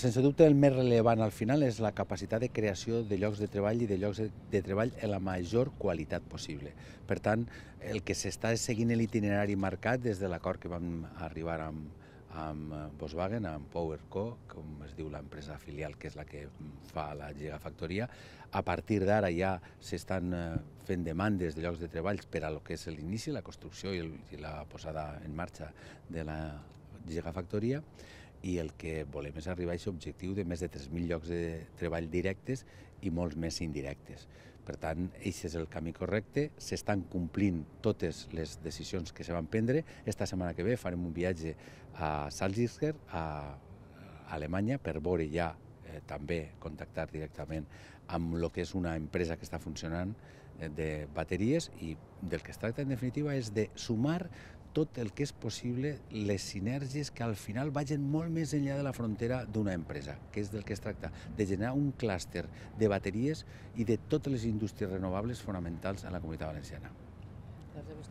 Sense dubte, el més rellevant al final és la capacitat de creació de llocs de treball i de llocs de treball en la major qualitat possible. Per tant, el que s'està seguint l'itinerari marcat des de l'acord que vam arribar amb, amb eh, Volkswagen, amb PowerCo, com es diu l'empresa filial que és la que fa la Gigafactoria. A partir d'ara ja s'estan eh, fent demandes de llocs de treballs per a lo que és l'inici, la construcció i, el, i la posada en marxa de la Gigafactoria i el que volem és arribar a aquest objectiu de més de 3.000 llocs de treball directes i molts més indirectes. Per tant, aquest és el camí correcte, s'estan complint totes les decisions que se van prendre. Esta setmana que ve farem un viatge a Salzgitter, a Alemanya, per veure ja eh, també contactar directament amb el que és una empresa que està funcionant eh, de bateries i del que es tracta en definitiva és de sumar tot el que és possible les sinergies que al final vagin molt més enllà de la frontera d'una empresa, que és del que es tracta, de generar un clúster de bateries i de totes les indústries renovables fonamentals a la comunitat valenciana. Doncs